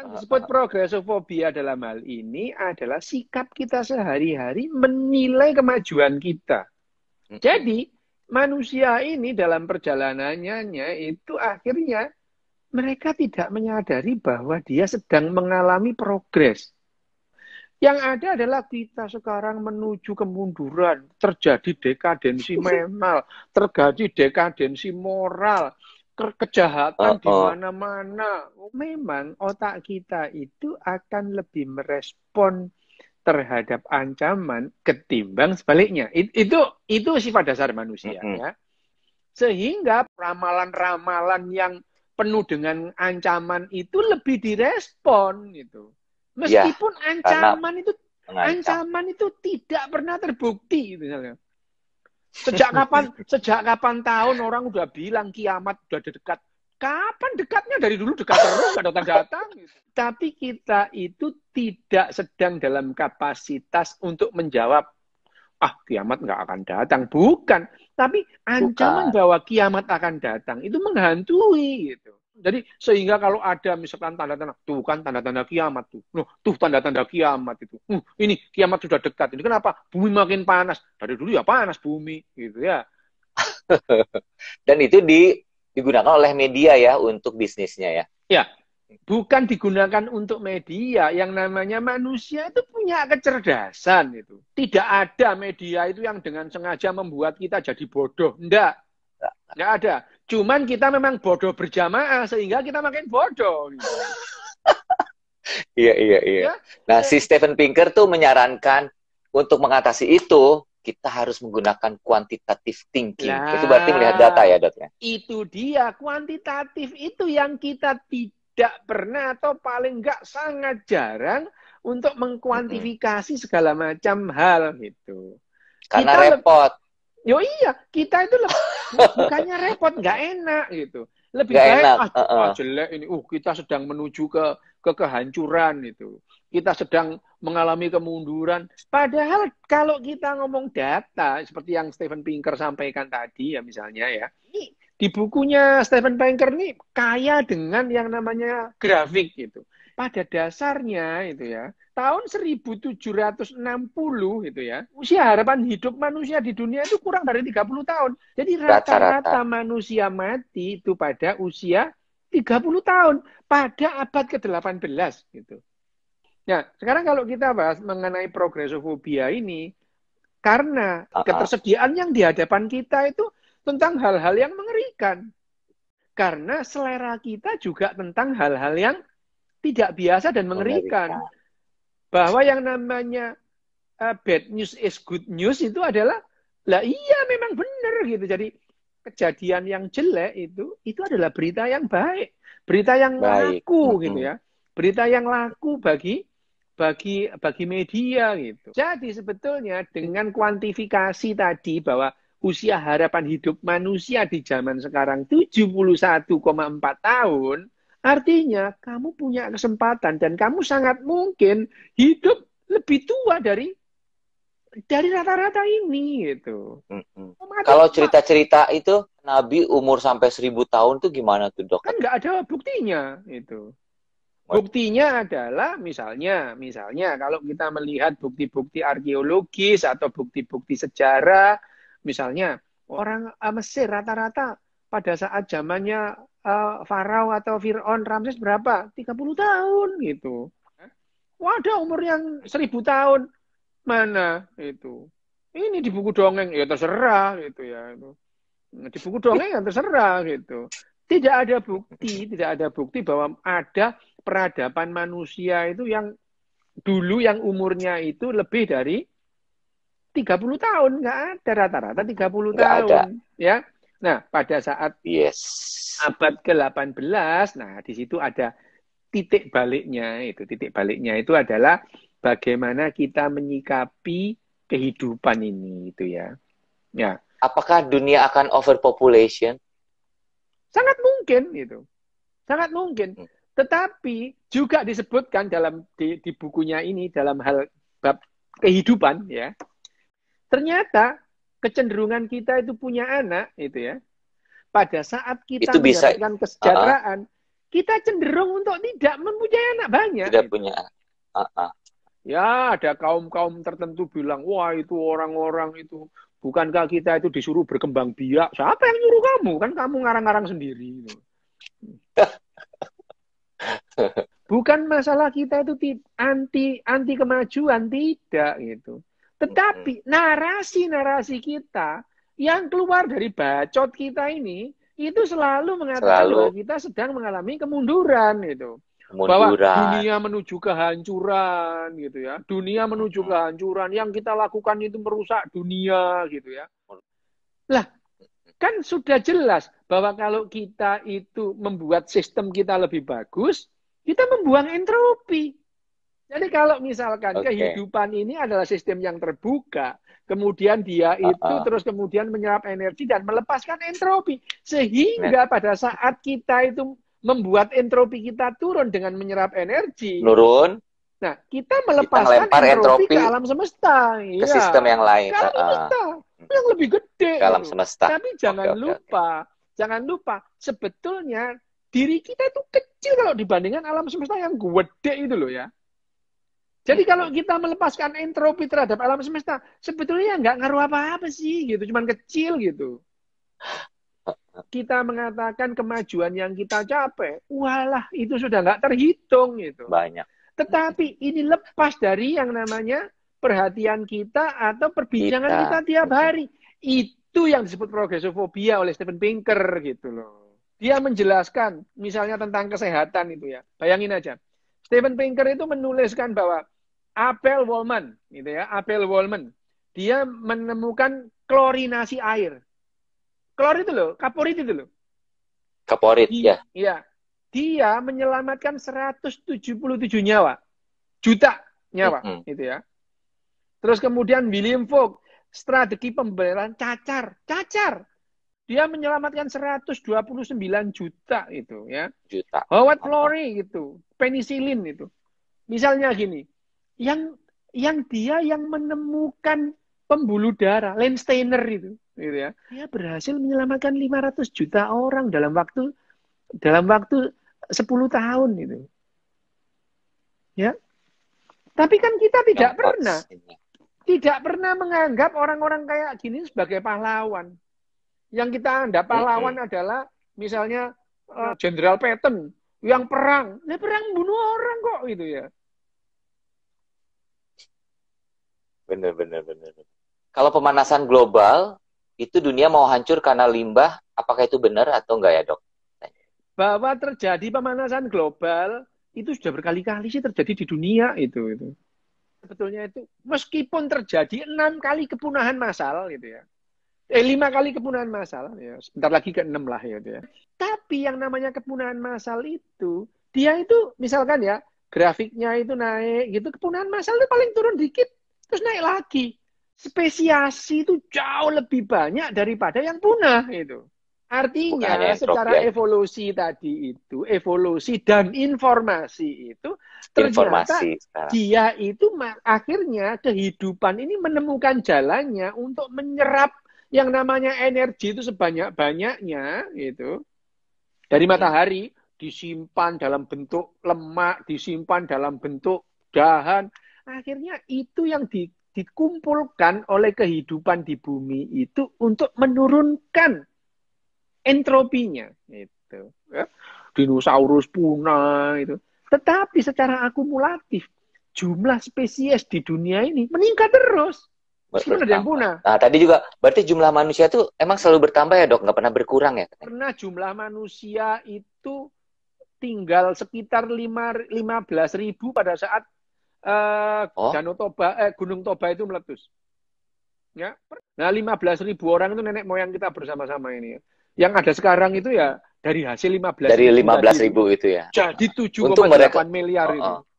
Yang ah, disebut ah. progresofobia dalam hal ini adalah sikap kita sehari-hari menilai kemajuan kita. Jadi manusia ini dalam perjalanannya itu akhirnya mereka tidak menyadari bahwa dia sedang mengalami progres. Yang ada adalah kita sekarang menuju kemunduran, terjadi dekadensi mental, terjadi dekadensi moral, kejahatan uh, uh. di oh, oh. mana-mana. Memang otak kita itu akan lebih merespon terhadap ancaman ketimbang sebaliknya. It, itu itu sifat dasar manusia mm -hmm. ya. Sehingga ramalan-ramalan yang penuh dengan ancaman itu lebih direspon gitu. Ya, Meskipun ya, ancaman itu ancaman itu tidak pernah terbukti gitu Sejak kapan sejak kapan tahun orang udah bilang kiamat udah dekat. Kapan dekatnya dari dulu dekat terus gak datang datang. Tapi kita itu tidak sedang dalam kapasitas untuk menjawab ah kiamat nggak akan datang bukan tapi ancaman bukan. bahwa kiamat akan datang itu menghantui gitu jadi sehingga kalau ada misalkan tanda-tanda, tuh kan tanda-tanda kiamat tuh, loh, tuh tanda-tanda kiamat itu, uh, ini kiamat sudah dekat. Ini kenapa? Bumi makin panas. Dari dulu ya panas bumi, gitu ya. Dan itu di, digunakan oleh media ya untuk bisnisnya ya. Ya, bukan digunakan untuk media. Yang namanya manusia itu punya kecerdasan itu. Tidak ada media itu yang dengan sengaja membuat kita jadi bodoh. Enggak. Enggak ada. Cuman kita memang bodoh berjamaah sehingga kita makin bodoh. iya iya iya. Ya, nah, si Stephen Pinker tuh menyarankan untuk mengatasi itu kita harus menggunakan kuantitatif thinking. Nah, itu berarti melihat data ya, Dotnya. Itu dia, kuantitatif itu yang kita tidak pernah atau paling enggak sangat jarang untuk mengkuantifikasi segala macam hal gitu. Karena kita repot. Lebih, Yo ya iya, kita itu loh bukannya repot, nggak enak gitu. Lebih gak baik enak. Ah, uh-uh. ah, jelek ini. Uh, kita sedang menuju ke ke kehancuran itu. Kita sedang mengalami kemunduran. Padahal kalau kita ngomong data seperti yang Stephen Pinker sampaikan tadi ya misalnya ya. Ini di bukunya Stephen Pinker ini kaya dengan yang namanya grafik gitu. Pada dasarnya itu ya, tahun 1760 gitu ya, usia harapan hidup manusia di dunia itu kurang dari 30 tahun. Jadi rata-rata manusia mati itu pada usia 30 tahun pada abad ke-18 gitu. Nah, sekarang kalau kita bahas mengenai progresofobia ini karena ketersediaan yang di hadapan kita itu tentang hal-hal yang mengerikan. Karena selera kita juga tentang hal-hal yang tidak biasa dan mengerikan. mengerikan bahwa yang namanya uh, bad news is good news itu adalah lah iya memang benar gitu. Jadi kejadian yang jelek itu itu adalah berita yang baik, berita yang baik. laku mm -hmm. gitu ya. Berita yang laku bagi bagi bagi media gitu. Jadi sebetulnya dengan kuantifikasi tadi bahwa usia harapan hidup manusia di zaman sekarang 71,4 tahun, Artinya kamu punya kesempatan dan kamu sangat mungkin hidup lebih tua dari dari rata-rata ini gitu. Mm-hmm. Kalau cerita-cerita itu Nabi umur sampai seribu tahun tuh gimana tuh dok? Kan nggak ada buktinya itu. Buktinya adalah misalnya, misalnya kalau kita melihat bukti-bukti arkeologis atau bukti-bukti sejarah, misalnya orang eh, Mesir rata-rata pada saat zamannya uh, Farao atau Fir'aun Ramses berapa? 30 tahun gitu. Wah, ada umur yang seribu tahun. Mana itu? Ini di buku dongeng ya terserah gitu ya. Di buku dongeng ya terserah gitu. Tidak ada bukti, tidak ada bukti bahwa ada peradaban manusia itu yang dulu yang umurnya itu lebih dari 30 tahun nggak ada rata-rata 30 nggak tahun ada. ya Nah, pada saat yes. abad ke-18, nah di situ ada titik baliknya itu. Titik baliknya itu adalah bagaimana kita menyikapi kehidupan ini itu ya. Ya. Apakah dunia akan overpopulation? Sangat mungkin itu. Sangat mungkin. Hmm. Tetapi juga disebutkan dalam di, di bukunya ini dalam hal bab kehidupan ya. Ternyata kecenderungan kita itu punya anak itu ya pada saat kita itu bisa, mendapatkan kesejahteraan uh, uh, kita cenderung untuk tidak mempunyai anak banyak tidak gitu. punya uh, uh. ya ada kaum kaum tertentu bilang wah itu orang-orang itu bukankah kita itu disuruh berkembang biak siapa yang nyuruh kamu kan kamu ngarang-ngarang sendiri bukan masalah kita itu anti anti kemajuan tidak gitu tetapi hmm. narasi-narasi kita yang keluar dari bacot kita ini itu selalu mengatakan selalu. bahwa kita sedang mengalami kemunduran gitu. Bahwa dunia menuju kehancuran gitu ya. Dunia menuju hmm. kehancuran yang kita lakukan itu merusak dunia gitu ya. Hmm. Lah, kan sudah jelas bahwa kalau kita itu membuat sistem kita lebih bagus, kita membuang entropi. Jadi kalau misalkan okay. kehidupan ini adalah sistem yang terbuka, kemudian dia ah, itu uh -uh. terus kemudian menyerap energi dan melepaskan entropi sehingga nah. pada saat kita itu membuat entropi kita turun dengan menyerap energi. Turun. Nah, kita melepaskan kita entropi, entropi ke alam semesta, ke ya. sistem yang lain. Ke alam uh -uh. yang lebih gede. Ke alam semesta. Tapi jangan okay, lupa, okay. jangan lupa sebetulnya diri kita itu kecil kalau dibandingkan alam semesta yang gede itu loh ya. Jadi kalau kita melepaskan entropi terhadap alam semesta, sebetulnya nggak ngaruh apa-apa sih gitu, cuman kecil gitu. Kita mengatakan kemajuan yang kita capai, walah itu sudah nggak terhitung gitu. Banyak. Tetapi ini lepas dari yang namanya perhatian kita atau perbincangan kita, kita tiap hari. Itu yang disebut progresofobia oleh Stephen Pinker gitu loh. Dia menjelaskan misalnya tentang kesehatan itu ya. Bayangin aja. Stephen Pinker itu menuliskan bahwa Apel Wolman, gitu ya, Apel Wolman. Dia menemukan klorinasi air. Klor itu loh, kaporit itu loh. Kaporit, iya. Iya. Dia menyelamatkan 177 nyawa. Juta nyawa, mm -hmm. gitu ya. Terus kemudian William Fogg, strategi pembelaan cacar, cacar. Dia menyelamatkan 129 juta itu ya. Juta. Howard klori itu, penisilin itu. Misalnya gini, yang yang dia yang menemukan pembuluh darah, Lensteiner itu, gitu ya. Dia berhasil menyelamatkan 500 juta orang dalam waktu dalam waktu 10 tahun itu. Ya. Tapi kan kita tidak pernah tidak pernah menganggap orang-orang kayak gini sebagai pahlawan. Yang kita anggap pahlawan okay. adalah misalnya eh, Jenderal uh, Patton yang perang, ya perang bunuh orang kok gitu ya. Bener bener bener. Kalau pemanasan global itu dunia mau hancur karena limbah, apakah itu benar atau enggak ya dok? Bahwa terjadi pemanasan global itu sudah berkali-kali sih terjadi di dunia itu itu. Sebetulnya itu meskipun terjadi enam kali kepunahan masal gitu ya. Eh, lima kali kepunahan masal ya. Sebentar lagi ke enam lah gitu ya. Tapi yang namanya kepunahan masal itu dia itu misalkan ya grafiknya itu naik gitu kepunahan masal itu paling turun dikit terus naik lagi. Spesiasi itu jauh lebih banyak daripada yang punah itu. Artinya Bukan secara ya. evolusi tadi itu, evolusi dan informasi itu ternyata informasi. dia itu akhirnya kehidupan ini menemukan jalannya untuk menyerap yang namanya energi itu sebanyak-banyaknya gitu. Dari matahari disimpan dalam bentuk lemak, disimpan dalam bentuk dahan, akhirnya itu yang di, dikumpulkan oleh kehidupan di bumi itu untuk menurunkan entropinya itu ya. dinosaurus punah itu tetapi secara akumulatif jumlah spesies di dunia ini meningkat terus meskipun ada yang punah nah tadi juga berarti jumlah manusia itu emang selalu bertambah ya dok nggak pernah berkurang ya karena jumlah manusia itu tinggal sekitar lima belas ribu pada saat eh, oh. Danau Toba, eh, Gunung Toba itu meletus. Ya. Nah, 15 ribu orang itu nenek moyang kita bersama-sama ini. Yang ada sekarang itu ya dari hasil 15 dari 15 ribu, ribu itu ya. Jadi 7,8 mereka... miliar oh, itu. Oh.